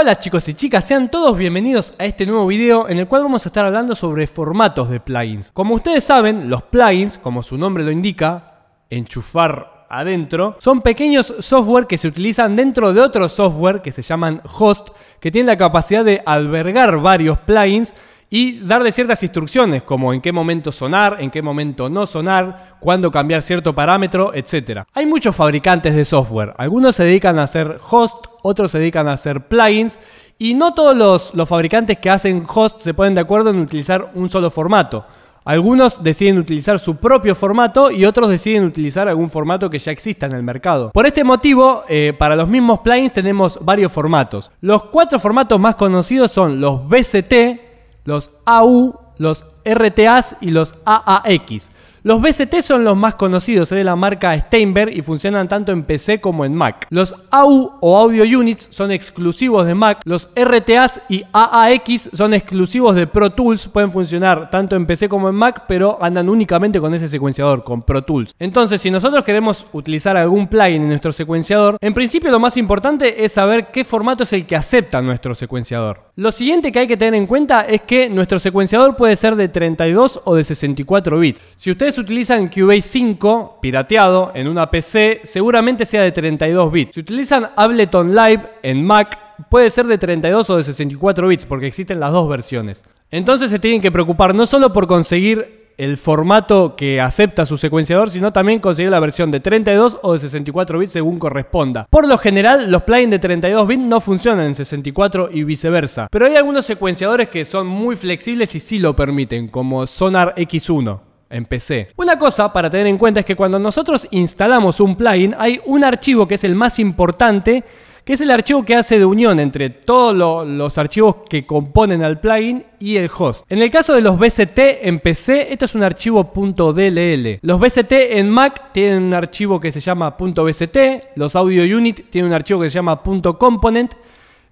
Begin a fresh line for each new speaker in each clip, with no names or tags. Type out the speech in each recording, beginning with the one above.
Hola chicos y chicas, sean todos bienvenidos a este nuevo video en el cual vamos a estar hablando sobre formatos de plugins. Como ustedes saben, los plugins, como su nombre lo indica, enchufar adentro, son pequeños software que se utilizan dentro de otro software que se llaman host, que tiene la capacidad de albergar varios plugins y darle ciertas instrucciones, como en qué momento sonar, en qué momento no sonar, cuándo cambiar cierto parámetro, etc. Hay muchos fabricantes de software, algunos se dedican a hacer host, otros se dedican a hacer plugins, y no todos los, fabricantes que hacen host se ponen de acuerdo en utilizar un solo formato. Algunos deciden utilizar su propio formato y otros deciden utilizar algún formato que ya exista en el mercado. Por este motivo, eh, para los mismos plugins tenemos varios formatos. Los cuatro formatos más conocidos son los BCT, los AU, los RTAs y los AAX. Los BCT son los más conocidos, es de la marca Steinberg y funcionan tanto en PC como en Mac. Los AU o Audio Units son exclusivos de Mac, los RTAs y AAX son exclusivos de Pro Tools, pueden funcionar tanto en PC como en Mac, pero andan únicamente con ese secuenciador, con Pro Tools. Entonces, si nosotros queremos utilizar algún plugin en nuestro secuenciador, en principio lo más importante es saber qué formato es el que acepta nuestro secuenciador. Lo siguiente que hay que tener en cuenta es que nuestro secuenciador puede ser de 32 o de 64 bits. Si ustedes utilizan Cubase 5 pirateado en una PC, seguramente sea de 32 bits. Si utilizan Ableton Live en Mac, puede ser de 32 o de 64 bits porque existen las dos versiones. Entonces se tienen que preocupar no solo por conseguir el formato que acepta su secuenciador, sino también conseguir la versión de 32 o de 64 bits según corresponda. Por lo general, los plugins de 32 bits no funcionan en 64 y viceversa, pero hay algunos secuenciadores que son muy flexibles y sí lo permiten, como Sonar X1 en PC. Una cosa para tener en cuenta es que cuando nosotros instalamos un plugin hay un archivo que es el más importante que es el archivo que hace de unión entre todos los archivos que componen al plugin y el host. En el caso de los BCT en PC, esto es un archivo .dll. Los BCT en Mac tienen un archivo que se llama .bct, los Audio Unit tienen un archivo que se llama .component,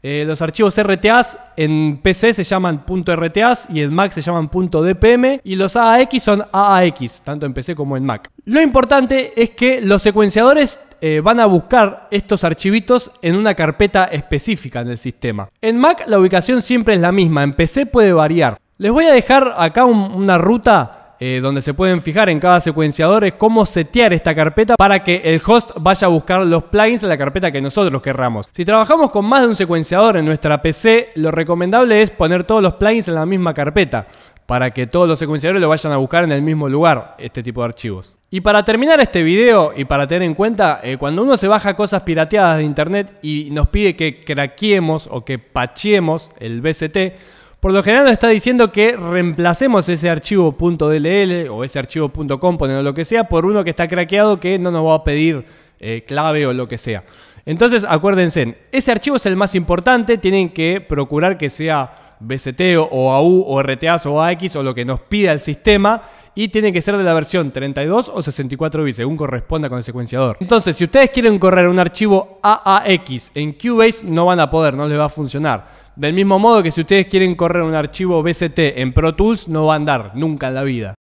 eh, los archivos RTAs en PC se llaman .rtas y en Mac se llaman .dpm y los AAX son AAX, tanto en PC como en Mac. Lo importante es que los secuenciadores eh, van a buscar estos archivitos en una carpeta específica en el sistema. En Mac la ubicación siempre es la misma, en PC puede variar. Les voy a dejar acá una ruta eh, donde se pueden fijar en cada secuenciador es cómo setear esta carpeta para que el host vaya a buscar los plugins en la carpeta que nosotros querramos. Si trabajamos con más de un secuenciador en nuestra PC, lo recomendable es poner todos los plugins en la misma carpeta para que todos los secuenciadores lo vayan a buscar en el mismo lugar, este tipo de archivos. Y para terminar este video y para tener en cuenta, eh, cuando uno se baja cosas pirateadas de internet y nos pide que craqueemos o que pacheemos el BCT, por lo general nos está diciendo que reemplacemos ese archivo .dll o ese archivo .com, o lo que sea por uno que está craqueado que no nos va a pedir eh, clave o lo que sea. Entonces acuérdense, ese archivo es el más importante, tienen que procurar que sea BCT o AU o RTAs o AX o lo que nos pida el sistema y tiene que ser de la versión 32 o 64 bits, según corresponda con el secuenciador. Entonces, si ustedes quieren correr un archivo AAX en Cubase, no van a poder, no les va a funcionar. Del mismo modo que si ustedes quieren correr un archivo BCT en Pro Tools, no va a andar nunca en la vida.